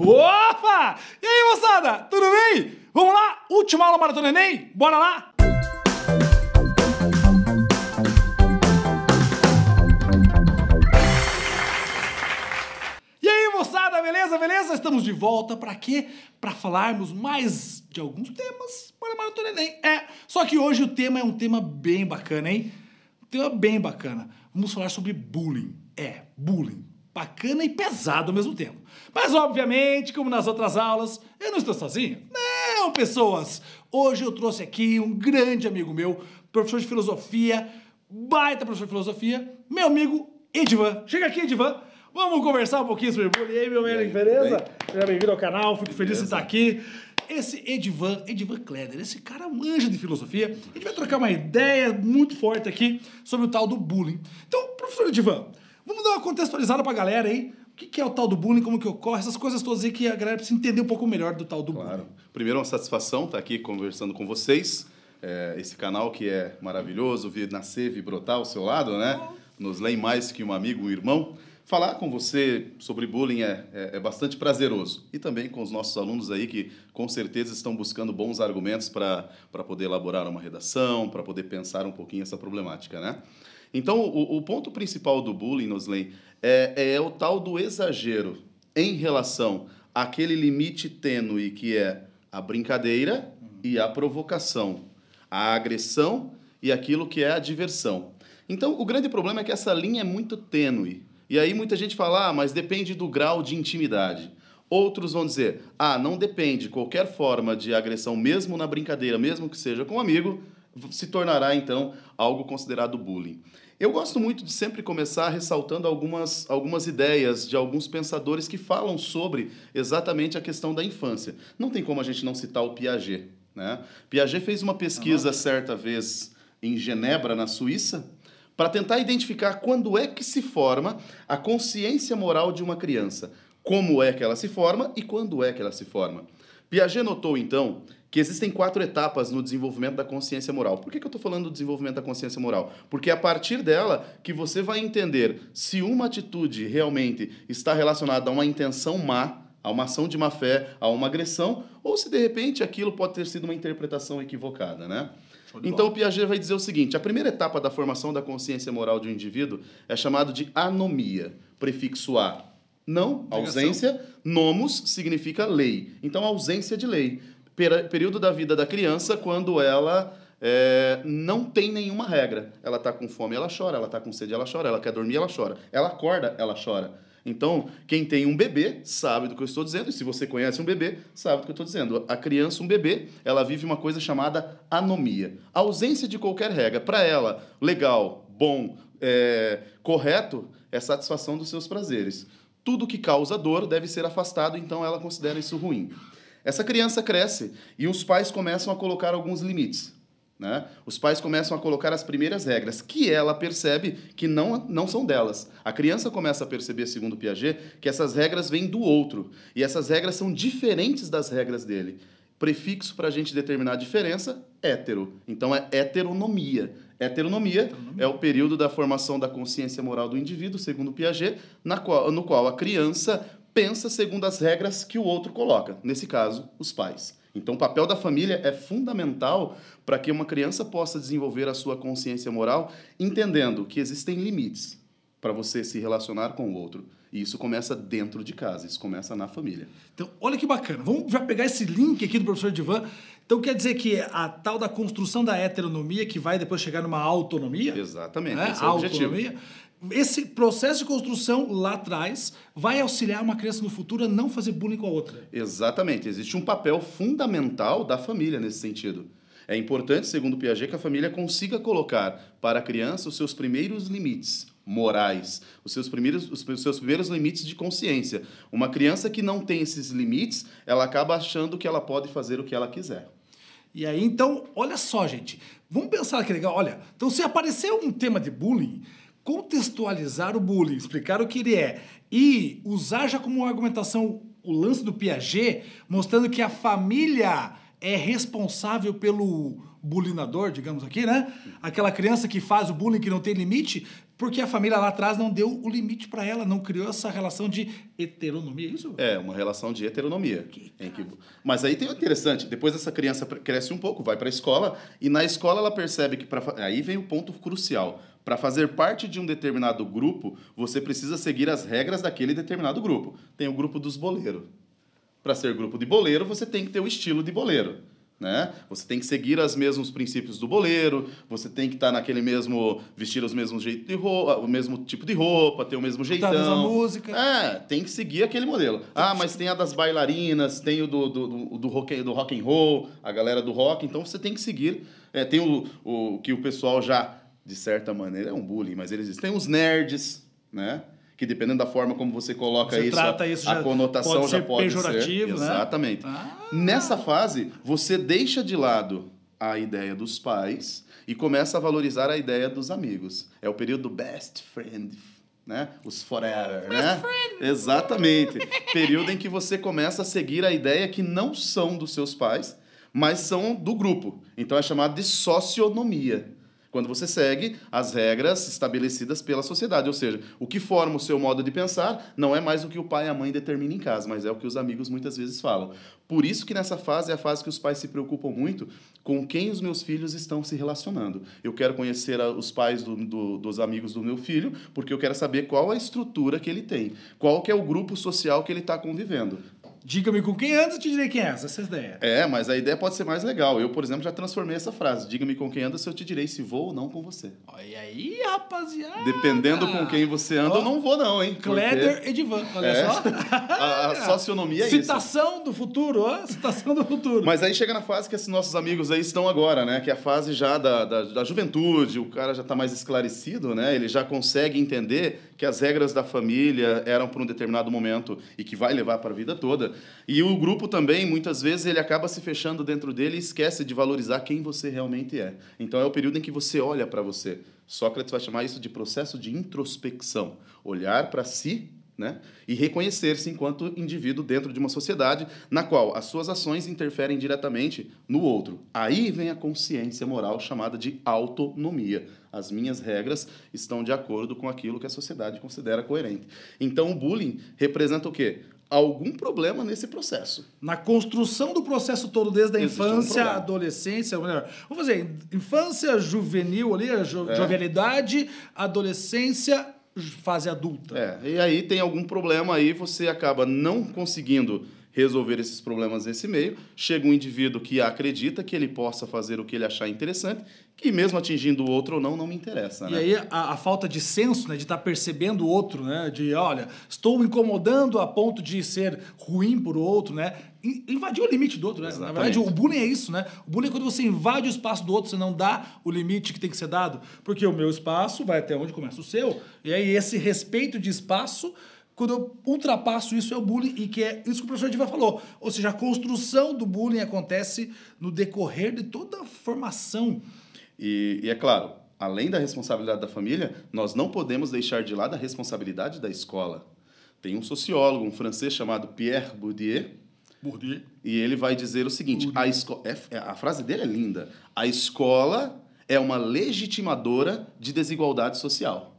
Opa! E aí, moçada? Tudo bem? Vamos lá? Última aula Maratona Enem? Bora lá? E aí, moçada? Beleza, beleza? Estamos de volta para quê? Para falarmos mais de alguns temas para a Maratona Enem. É, só que hoje o tema é um tema bem bacana, hein? Um tema bem bacana. Vamos falar sobre bullying. É, bullying bacana e pesado ao mesmo tempo. Mas, obviamente, como nas outras aulas, eu não estou sozinho. Não, pessoas! Hoje eu trouxe aqui um grande amigo meu, professor de filosofia, baita professor de filosofia, meu amigo Edvan Chega aqui, Edvan Vamos conversar um pouquinho sobre bullying. meu Merlin, beleza? Seja bem-vindo ao canal, fico beleza. feliz de estar aqui. Esse Edvan Edvan Kleder, esse cara é manja de filosofia. A gente vai trocar uma ideia muito forte aqui sobre o tal do bullying. Então, professor Edvan Vamos dar uma contextualizada pra galera aí. O que, é o tal do bullying, como que ocorre, essas coisas todas aí que a galera precisa entender um pouco melhor do tal do claro. bullying. Primeiro, é uma satisfação estar aqui conversando com vocês. É, esse canal que é maravilhoso, vir nascer, vir brotar ao seu lado, né? Nos lê mais que um amigo, um irmão. Falar com você sobre bullying é, é, é, bastante prazeroso. E também com os nossos alunos aí que com certeza estão buscando bons argumentos para poder elaborar uma redação, para poder pensar um pouquinho essa problemática, né? Então, o, o ponto principal do bullying, Nosley, é, é, é o tal do exagero em relação àquele limite tênue que é a brincadeira e a provocação, a agressão e aquilo que é a diversão. Então, o grande problema é que essa linha é muito tênue. E aí muita gente fala, ah, mas depende do grau de intimidade. Outros vão dizer, ah, não depende, qualquer forma de agressão, mesmo na brincadeira, mesmo que seja com um amigo, se tornará então algo considerado bullying. Eu gosto muito de sempre começar ressaltando algumas, algumas ideias de alguns pensadores que falam sobre exatamente a questão da infância. Não tem como a gente não citar o Piaget. Né? Piaget fez uma pesquisa uhum. certa vez em Genebra, na Suíça, para tentar identificar quando é que se forma a consciência moral de uma criança, como é que ela se forma e quando é que ela se forma. Piaget notou, então, que existem quatro etapas no desenvolvimento da consciência moral. Por que, que eu estou falando do desenvolvimento da consciência moral? Porque é a partir dela que você vai entender se uma atitude realmente está relacionada a uma intenção má, a uma ação de má fé, a uma agressão, ou se de repente aquilo pode ter sido uma interpretação equivocada, né? Então o Piaget vai dizer o seguinte: a primeira etapa da formação da consciência moral de um indivíduo é chamado de anomia, prefixo a, não, ausência. Nomos significa lei. Então, ausência de lei. Per período da vida da criança quando ela é, não tem nenhuma regra. Ela está com fome, ela chora. Ela está com sede, ela chora. Ela quer dormir, ela chora. Ela acorda, ela chora. Então, quem tem um bebê sabe do que eu estou dizendo, e se você conhece um bebê, sabe do que eu estou dizendo. A criança, um bebê, ela vive uma coisa chamada anomia. ausência de qualquer regra. Para ela, legal, bom, é, correto é satisfação dos seus prazeres. Tudo que causa dor deve ser afastado, então ela considera isso ruim. Essa criança cresce e os pais começam a colocar alguns limites. Né? Os pais começam a colocar as primeiras regras, que ela percebe que não, não são delas. A criança começa a perceber, segundo Piaget, que essas regras vêm do outro e essas regras são diferentes das regras dele. Prefixo para a gente determinar a diferença, hétero. Então é heteronomia. Heteronomia, heteronomia é o período da formação da consciência moral do indivíduo, segundo Piaget, na qual, no qual a criança pensa segundo as regras que o outro coloca, nesse caso, os pais. Então, o papel da família é fundamental para que uma criança possa desenvolver a sua consciência moral, entendendo que existem limites para você se relacionar com o outro. E isso começa dentro de casa, isso começa na família. Então, olha que bacana. Vamos já pegar esse link aqui do professor Divan. Então, quer dizer que a tal da construção da heteronomia, que vai depois chegar numa autonomia. Exatamente, né? esse é autonomia. Esse processo de construção lá atrás vai auxiliar uma criança no futuro a não fazer bullying com a outra. Exatamente. Existe um papel fundamental da família nesse sentido. É importante, segundo Piaget, que a família consiga colocar para a criança os seus primeiros limites, morais, os seus primeiros, os, seus primeiros limites de consciência. Uma criança que não tem esses limites, ela acaba achando que ela pode fazer o que ela quiser. E aí, então, olha só, gente. Vamos pensar que legal. Olha, então se aparecer um tema de bullying, contextualizar o bullying, explicar o que ele é e usar já como argumentação o lance do Piaget, mostrando que a família é responsável pelo bulinador, digamos aqui, né? Aquela criança que faz o bullying que não tem limite, porque a família lá atrás não deu o limite para ela, não criou essa relação de heteronomia, é isso? É, uma relação de heteronomia. Que em que... Mas aí tem o interessante, depois essa criança cresce um pouco, vai para a escola, e na escola ela percebe que... Pra... Aí vem o ponto crucial. Para fazer parte de um determinado grupo, você precisa seguir as regras daquele determinado grupo. Tem o grupo dos boleiros. Para ser grupo de boleiro, você tem que ter o estilo de boleiro. Né? Você tem que seguir os mesmos princípios do boleiro, você tem que estar tá naquele mesmo. vestir os mesmos jeito de roupa, o mesmo tipo de roupa, ter o mesmo jeitão. Tá a música. É, tem que seguir aquele modelo. Ah, mas tem a das bailarinas, tem o do, do, do, do, rock, do rock and roll, a galera do rock, então você tem que seguir. É, tem o, o que o pessoal já, de certa maneira, é um bullying, mas eles dizem. Tem os nerds, né? que dependendo da forma como você coloca você isso, trata isso a, já, conotação pode já pode pejorativo, ser. Né? Exatamente. Ah. Nessa fase, você deixa de lado a ideia dos pais e começa a valorizar a ideia dos amigos. É o período best friend né? Os forever, né? Exatamente. Período em que você começa a seguir a ideia que não são dos seus pais, mas são do grupo. Então é chamado de socionomia quando você segue as regras estabelecidas pela sociedade. Ou seja, o que forma o seu modo de pensar não é mais o que o pai e a mãe determinam em casa, mas é o que os amigos muitas vezes falam. Por isso que nessa fase é a fase que os pais se preocupam muito com quem os meus filhos estão se relacionando. Eu quero conhecer a, os pais do, do, dos amigos do meu filho, porque eu quero saber qual a estrutura que ele tem, qual que é o grupo social que ele está convivendo. Diga-me com quem andas, te direi quem és. Essa é a ideia. É, mas a ideia pode ser mais legal. Eu, por exemplo, já transformei essa frase. Diga-me com quem andas, eu te direi se vou ou não com você. Olha aí, rapaziada. Dependendo com quem você anda, oh. eu não vou não, hein? Kleder Porque... Edivan, olha é. só. a, a socionomia é Citação isso. do futuro, ó. Citação do futuro. Mas aí chega na fase que esses nossos amigos aí estão agora, né? Que é a fase já da, da, da juventude, o cara já está mais esclarecido, né? Ele já consegue entender que as regras da família eram para um determinado momento e que vai levar para a vida toda. E o grupo também, muitas vezes, ele acaba se fechando dentro dele e esquece de valorizar quem você realmente é. Então é o período em que você olha para você. Sócrates vai chamar isso de processo de introspecção. Olhar para si né? E reconhecer-se enquanto indivíduo dentro de uma sociedade na qual as suas ações interferem diretamente no outro. Aí vem a consciência moral chamada de autonomia. As minhas regras estão de acordo com aquilo que a sociedade considera coerente. Então o bullying representa o quê? algum problema nesse processo. Na construção do processo todo, desde a infância, um adolescência, ou melhor, vamos fazer assim, infância, juvenil ali, jo é. jovialidade, adolescência, fase adulta. É, e aí tem algum problema aí, você acaba não conseguindo resolver esses problemas nesse meio. Chega um indivíduo que acredita que ele possa fazer o que ele achar interessante, que mesmo atingindo o outro ou não, não me interessa. E né? aí a, a, falta de senso, né, de estar tá percebendo o outro, né, de olha, estou incomodando a ponto de ser ruim por outro, né, invadir o limite do outro, né? Exatamente. Na verdade, o bullying é isso, né? O bullying é quando você invade o espaço do outro, você não dá o limite que tem que ser dado, porque o meu espaço vai até onde começa o seu, e aí esse respeito de espaço quando eu ultrapasso isso, é o bullying, e que é isso que o professor Diva falou. Ou seja, a construção do bullying acontece no decorrer de toda a formação. E, e é claro, além da responsabilidade da família, nós não podemos deixar de lado a responsabilidade da escola. Tem um sociólogo, um francês chamado Pierre Bourdieu, Bourdieu. E ele vai dizer o seguinte: a, esco é, é, a frase dele é linda. A escola é uma legitimadora de desigualdade social.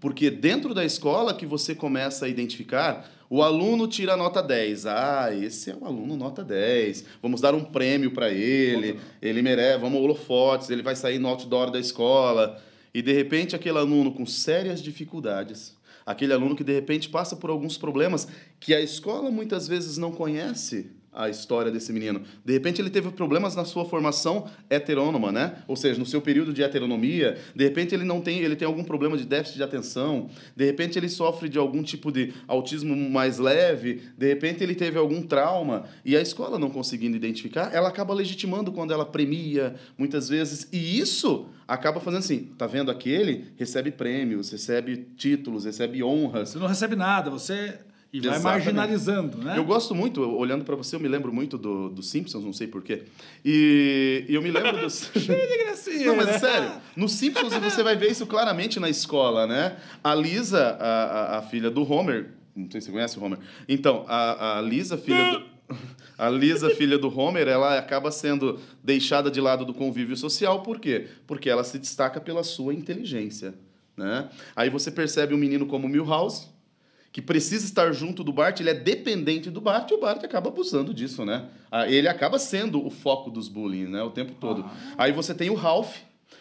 Porque dentro da escola que você começa a identificar, o aluno tira nota 10. Ah, esse é o aluno nota 10. Vamos dar um prêmio para ele. Ele merece, vamos holofotes, ele vai sair no outdoor da escola. E de repente aquele aluno com sérias dificuldades, aquele aluno que de repente passa por alguns problemas que a escola muitas vezes não conhece, a história desse menino. De repente ele teve problemas na sua formação heterônoma, né? Ou seja, no seu período de heteronomia, de repente ele não tem, ele tem algum problema de déficit de atenção, de repente ele sofre de algum tipo de autismo mais leve, de repente ele teve algum trauma e a escola não conseguindo identificar, ela acaba legitimando quando ela premia muitas vezes e isso acaba fazendo assim, tá vendo aquele recebe prêmios, recebe títulos, recebe honras. Você não recebe nada, você e Exatamente. vai marginalizando, né? Eu gosto muito, olhando para você, eu me lembro muito do, do Simpsons, não sei porquê. E, e eu me lembro dos. Cheio de gracinha! Não, mas é sério, no Simpsons você vai ver isso claramente na escola, né? A Lisa, a, a, a filha do Homer, não sei se você conhece o Homer. Então, a, a Lisa, filha do. A Lisa, filha do Homer, ela acaba sendo deixada de lado do convívio social, por quê? Porque ela se destaca pela sua inteligência. Né? Aí você percebe um menino como Milhouse, que precisa estar junto do Bart, ele é dependente do Bart e o Bart acaba abusando disso, né? Ah, ele acaba sendo o foco dos bullying, né? O tempo todo. Ah. Aí você tem o Ralph,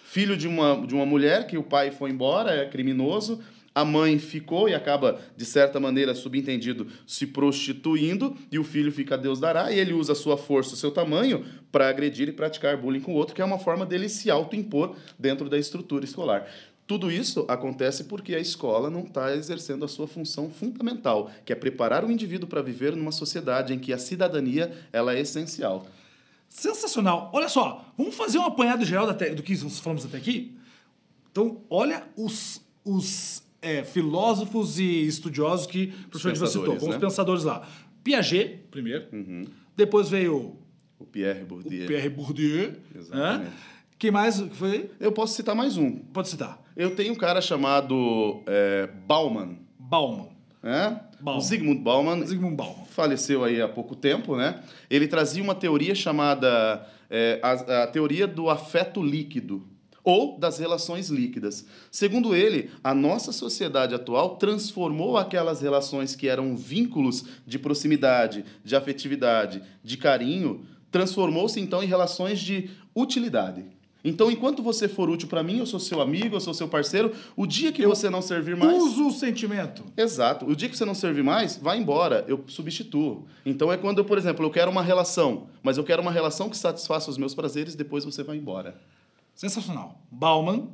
filho de uma, de uma mulher que o pai foi embora, é criminoso, a mãe ficou e acaba, de certa maneira, subentendido, se prostituindo, e o filho fica a Deus dará, e ele usa a sua força, o seu tamanho, para agredir e praticar bullying com o outro, que é uma forma dele se autoimpor dentro da estrutura escolar. Tudo isso acontece porque a escola não está exercendo a sua função fundamental, que é preparar o indivíduo para viver numa sociedade em que a cidadania ela é essencial. Sensacional. Olha só, vamos fazer um apanhado geral do que falamos até aqui? Então, olha os, os é, filósofos e estudiosos que o professor Diva citou, né? os pensadores lá. Piaget, primeiro. Uhum. Depois veio... O Pierre Bourdieu. O Pierre Bourdieu. Né? Exatamente. Né? Quem mais foi? Eu posso citar mais um. Pode citar. Eu tenho um cara chamado é, Bauman. Bauman. É? Bauman. Zygmunt Bauman. Zygmunt Bauman. Faleceu aí há pouco tempo, né? Ele trazia uma teoria chamada é, a, a teoria do afeto líquido ou das relações líquidas. Segundo ele, a nossa sociedade atual transformou aquelas relações que eram vínculos de proximidade, de afetividade, de carinho, transformou-se então em relações de utilidade. Então, enquanto você for útil para mim, eu sou seu amigo, eu sou seu parceiro, o dia que eu você não servir mais. Uso o sentimento. Exato. O dia que você não servir mais, vai embora, eu substituo. Então, é quando eu, por exemplo, eu quero uma relação, mas eu quero uma relação que satisfaça os meus prazeres, depois você vai embora. Sensacional. Bauman,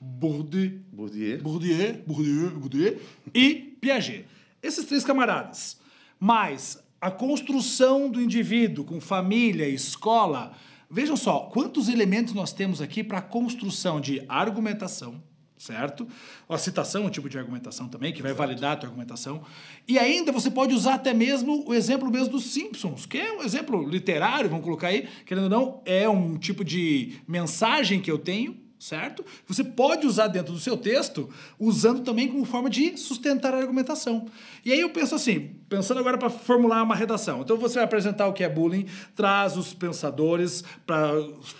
Bourdieu, Bourdieu, Bourdieu, Bourdieu, Bourdieu e Piaget. Esses três camaradas. Mas a construção do indivíduo com família, escola, Vejam só quantos elementos nós temos aqui para a construção de argumentação, certo? A citação é um tipo de argumentação também, que vai Exato. validar a tua argumentação. E ainda você pode usar até mesmo o exemplo mesmo dos Simpsons, que é um exemplo literário, vamos colocar aí, querendo ou não, é um tipo de mensagem que eu tenho certo? Você pode usar dentro do seu texto, usando também como forma de sustentar a argumentação. E aí eu penso assim, pensando agora para formular uma redação. Então você vai apresentar o que é bullying, traz os pensadores para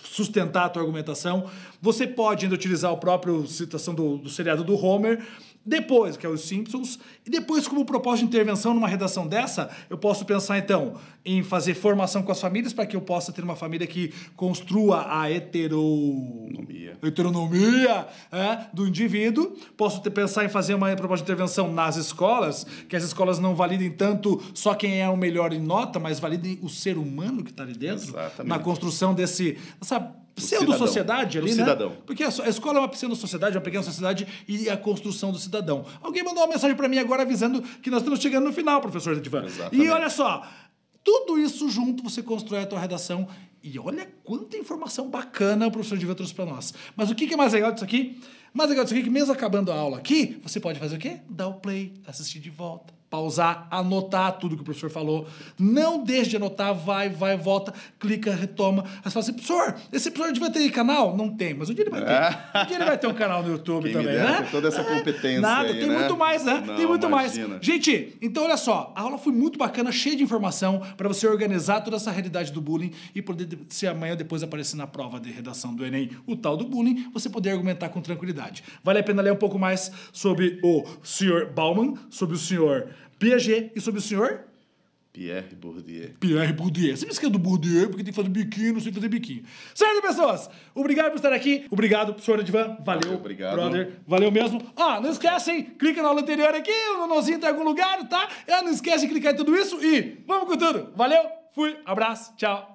sustentar a tua argumentação. Você pode ainda utilizar o próprio citação do, do seriado do Homer, depois, que é os Simpsons, e depois, como proposta de intervenção numa redação dessa, eu posso pensar então em fazer formação com as famílias para que eu possa ter uma família que construa a heteronomia, heteronomia é, do indivíduo. Posso ter, pensar em fazer uma proposta de intervenção nas escolas, que as escolas não validem tanto só quem é o melhor em nota, mas validem o ser humano que está ali dentro, Exatamente. na construção desse. Sabe, pseudo-sociedade ali, né? Cidadão. Porque a escola é uma pseudo-sociedade, uma pequena sociedade, e a construção do cidadão cidadão. Alguém mandou uma mensagem para mim agora avisando que nós estamos chegando no final, professor Edivan. E olha só, tudo isso junto você constrói a tua redação. E olha quanta informação bacana o professor Edivan trouxe para nós. Mas o que é mais legal disso aqui? Mais legal disso aqui é que mesmo acabando a aula aqui, você pode fazer o quê? Dar o play, assistir de volta pausar, anotar tudo que o professor falou. Não deixe de anotar, vai, vai, volta, clica, retoma. Aí você fala assim, professor, esse professor devia ter canal? Não tem, mas um dia ele vai ter. Um dia ele vai ter um canal no YouTube Quem também, né? Toda essa é, competência. Nada, aí, tem né? muito mais, né? Não, tem muito imagina. mais. Gente, então olha só, a aula foi muito bacana, cheia de informação para você organizar toda essa realidade do bullying e poder, se amanhã depois aparecer na prova de redação do Enem o tal do bullying, você poder argumentar com tranquilidade. Vale a pena ler um pouco mais sobre o senhor Bauman, sobre o senhor Piaget. E sobre o senhor? Pierre Bourdieu. Pierre Bourdieu. Você me esquece do Bourdieu porque tem que fazer biquinho, não sei fazer biquinho. Certo, pessoas? Obrigado por estar aqui. Obrigado, senhor Edvan. Valeu, Obrigado. brother. Valeu mesmo. Ah, não esquecem, clica na aula anterior aqui, o nonozinho tá em algum lugar, tá? Ah, não esquece de clicar em tudo isso e vamos com tudo. Valeu, fui, abraço, tchau.